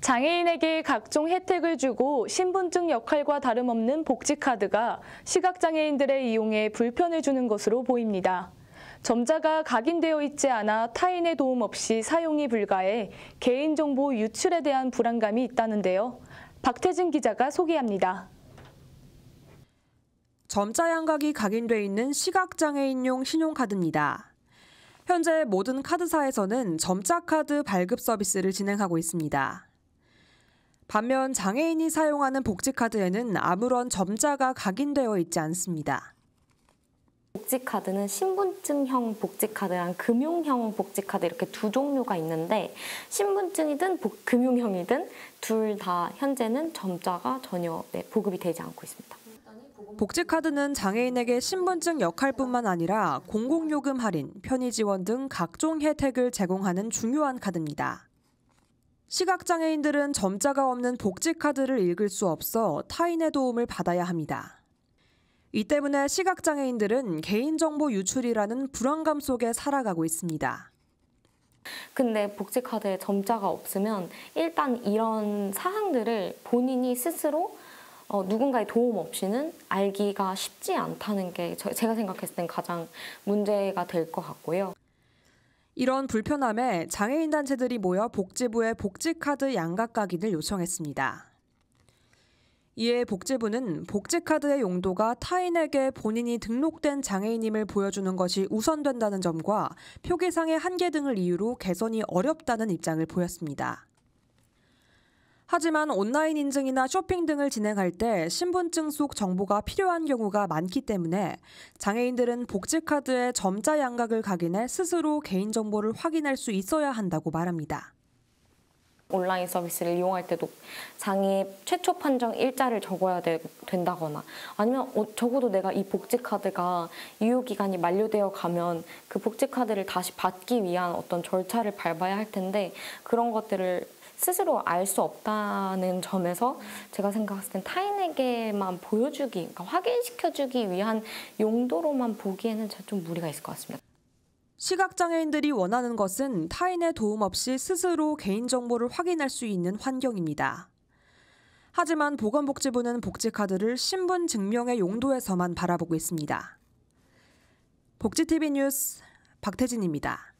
장애인에게 각종 혜택을 주고 신분증 역할과 다름없는 복지카드가 시각장애인들의 이용에 불편을 주는 것으로 보입니다. 점자가 각인되어 있지 않아 타인의 도움 없이 사용이 불가해 개인정보 유출에 대한 불안감이 있다는데요. 박태진 기자가 소개합니다. 점자 양각이 각인돼 있는 시각장애인용 신용카드입니다. 현재 모든 카드사에서는 점자카드 발급 서비스를 진행하고 있습니다. 반면 장애인이 사용하는 복지카드에는 아무런 점자가 각인되어 있지 않습니다. 복지카드는 신분증형 복지카드랑 금융형 복지카드 이렇게 두 종류가 있는데 신분증이든 복, 금융형이든 둘 다 현재는 점자가 전혀 네, 보급이 되지 않고 있습니다. 복지카드는 장애인에게 신분증 역할뿐만 아니라 공공요금 할인, 편의지원 등 각종 혜택을 제공하는 중요한 카드입니다. 시각장애인들은 점자가 없는 복지카드를 읽을 수 없어 타인의 도움을 받아야 합니다. 이 때문에 시각장애인들은 개인정보 유출이라는 불안감 속에 살아가고 있습니다. 근데 복지카드에 점자가 없으면 일단 이런 사항들을 본인이 스스로 어, 누군가의 도움 없이는 알기가 쉽지 않다는 게 제가 생각했을 땐 가장 문제가 될 것 같고요. 이런 불편함에 장애인 단체들이 모여 복지부에 복지카드 양각각인을 요청했습니다. 이에 복지부는 복지카드의 용도가 타인에게 본인이 등록된 장애인임을 보여주는 것이 우선된다는 점과 표기상의 한계 등을 이유로 개선이 어렵다는 입장을 보였습니다. 하지만 온라인 인증이나 쇼핑 등을 진행할 때 신분증 속 정보가 필요한 경우가 많기 때문에 장애인들은 복지카드에 점자 양각을 각인해 스스로 개인정보를 확인할 수 있어야 한다고 말합니다. 온라인 서비스를 이용할 때도 장애 최초 판정 일자를 적어야 되, 된다거나 아니면 어, 적어도 내가 이 복지카드가 유효기간이 만료되어 가면 그 복지카드를 다시 받기 위한 어떤 절차를 밟아야 할 텐데 그런 것들을 스스로 알 수 없다는 점에서 제가 생각했을 땐 타인에게만 보여주기, 그러니까 확인시켜주기 위한 용도로만 보기에는 좀 무리가 있을 것 같습니다. 시각장애인들이 원하는 것은 타인의 도움 없이 스스로 개인정보를 확인할 수 있는 환경입니다. 하지만 보건복지부는 복지카드를 신분 증명의 용도에서만 바라보고 있습니다. 복지TV 뉴스 박태진입니다.